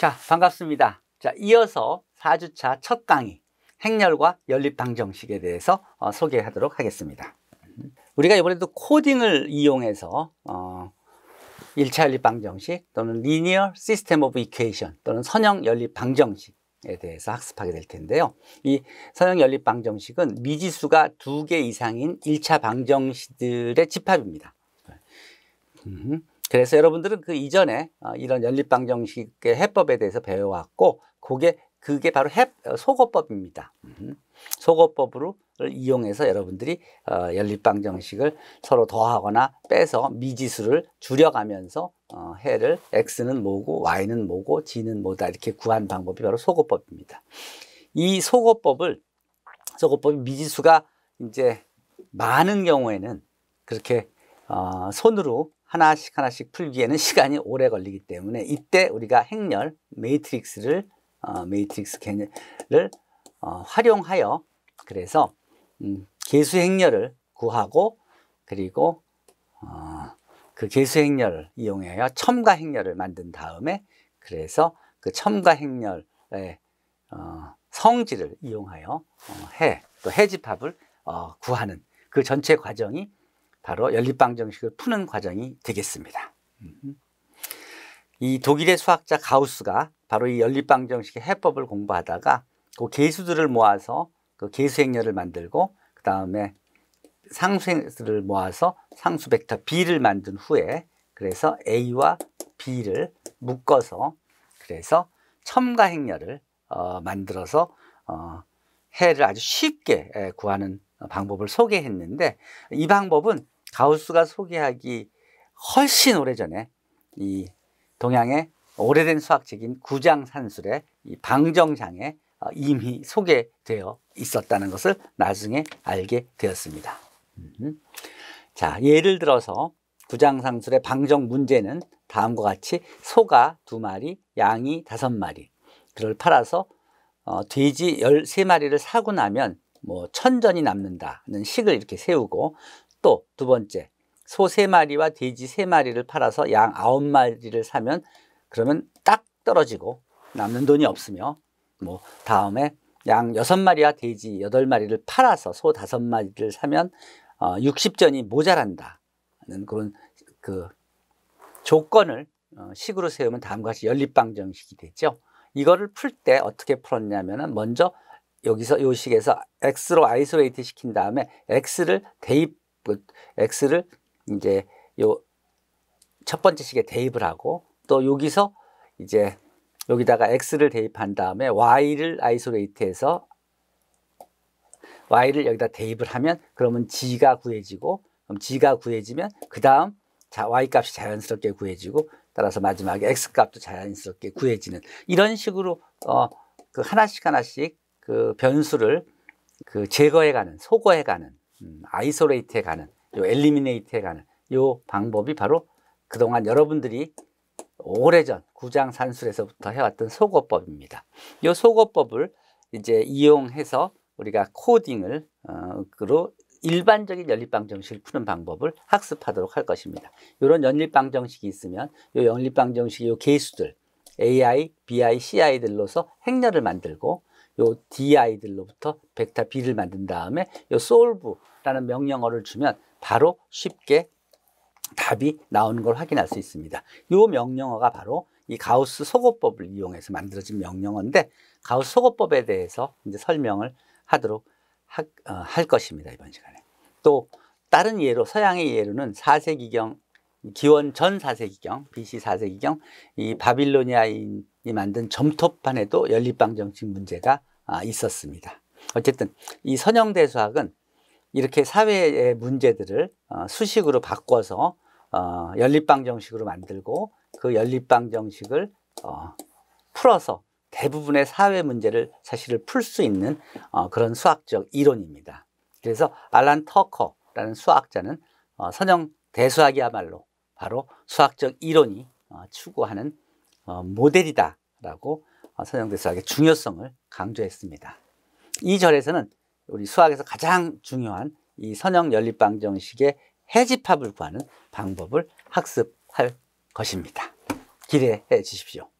자, 반갑습니다. 자, 이어서 4주차 첫 강의 행렬과 연립 방정식에 대해서 어, 소개하도록 하겠습니다. 우리가 이번에도 코딩을 이용해서 어, 1차 연립 방정식 또는 리니어 시스템 오브 이케이션 또는 선형 연립 방정식에 대해서 학습하게 될 텐데요. 이 선형 연립 방정식은 미지수가 두 개 이상인 1차 방정식들의 집합입니다. 음, 그래서 여러분들은 그 이전에 어, 이런 연립방정식의 해법에 대해서 배워왔고 그게 그게 바로 해, 소거법입니다. 어, 소거법으로 음. 이용해서 여러분들이 어, 연립방정식을 서로 더하거나 빼서 미지수를 줄여가면서 해를 x는 뭐고 y는 뭐고 g는 뭐다 이렇게 구한 방법이 바로 소거법입니다. 이 소거법을 소거법이 미지수가 이제 많은 경우에는 그렇게 손으로 하나씩 하나씩 풀기에는 시간이 오래 걸리기 때문에 이때 우리가 행렬, 매트릭스를 어, 매트릭스 개념을 어, 활용하여 그래서 음, 계수 행렬을 구하고 그리고 어, 그계수 행렬을 이용하여 첨가 행렬을 만든 다음에 그래서 그 첨가 행렬의 어, 성질을 이용하여 어, 해또 해집합을 어, 구하는 그 전체 과정이 바로 연립방 정식을 푸는 과정이 되겠습니다. 음. 이 독일의 수학자 가우스가 바로 이 연립방 정식의 해법을 공부하다가 그 계수들을 모아서 그 계수행렬을 만들고 그 다음에 상수를 모아서 상수 벡터 b를 만든 후에 그래서 a와 b를 묶어서 그래서 첨가 행렬을 어, 만들어서 어, 해를 아주 쉽게 예, 구하는 방법을 소개했는데 이 방법은 가우스가 소개하기 훨씬 오래전에 이 동양의 오래된 수학책인 구장산술의 이 방정장에 어, 이미 소개되어 있었다는 것을 나중에 알게 되었습니다. 음. 자, 예를 들어서 구장산술의 방정 문제는 다음과 같이 소가 두마리 양이 다섯 마리 그를 팔아서 어, 돼지 열세마리를 사고 나면 뭐 천전이 남는다는 식을 이렇게 세우고 또 두 번째 소 세마리와 돼지 세마리를 팔아서 양 아홉 마리를 사면 그러면 딱 떨어지고 남는 돈이 없으며 뭐 다음에 양 여섯 마리와 돼지 여덟 마리를 팔아서 소 다섯 마리를 사면 어, 60전이 모자란다는 그런 그 조건을 어, 식으로 세우면 다음과 같이 연립방정식이 되죠. 이거를 풀 때 어떻게 풀었냐면은 먼저 여기서 요 식에서 x로 아이솔레이트 시킨 다음에 x를 대입 x를 이제 요첫 번째 식에 대입을 하고 또 여기서 이제 여기다가 x를 대입한 다음에 y를 아이솔레이트해서 y를 여기다 대입을 하면 그러면 g가 구해지고 그럼 g가 구해지면 그 다음 자 y 값이 자연스럽게 구해지고 따라서 마지막에 x 값도 자연스럽게 구해지는 이런 식으로 어, 그 하나씩 하나씩 그 변수를 그 제거해가는, 소거해가는, 음, 아이소레이트해가는, 요 엘리미네이트해가는 요 방법이 바로 그동안 여러분들이 오래전 구장산술에서부터 해왔던 소거법입니다. 요 소거법을 이제 이용해서 우리가 코딩을 어,으로 일반적인 연립방정식을 푸는 방법을 학습하도록 할 것입니다. 이런 연립방정식이 있으면 이 연립방정식의 요 개수들 AI, BI, CI들로서 행렬을 만들고 요 DI들로부터 벡터 B를 만든 다음에 요 solve라는 명령어를 주면 바로 쉽게 답이 나오는 걸 확인할 수 있습니다. 요 명령어가 바로 이 가우스 소거법을 이용해서 만들어진 명령어인데 가우스 소거법에 대해서 이제 설명을 하도록 하, 어, 할 것입니다. 이번 시간에. 또 다른 예로 서양의 예로는 4세기경 기원 전 4세기경 BC 4세기경 이 바빌로니아인이 만든 점토판에도 연립방정식 문제가 아, 있었습니다. 어쨌든 이 선형대 수학은 이렇게 사회의 문제들을 어, 수식으로 바꿔서 어, 연립방 정식으로 만들고 그 연립방 정식을 어, 풀어서 대부분의 사회 문제를 사실을 풀 수 있는 그런 수학적 이론입니다. 그래서 알란 터커라는 수학자는 선형 대수학이야말로 바로 수학적 이론이 추구하는 모델이다라고 선정대 아, 수학의 중요성을 강조했습니다. 이 절에서는 우리 수학에서 가장 중요한 이 선형 연립방 정식의 해집합을 구하는 방법을 학습할 것입니다. 기대해 주십시오.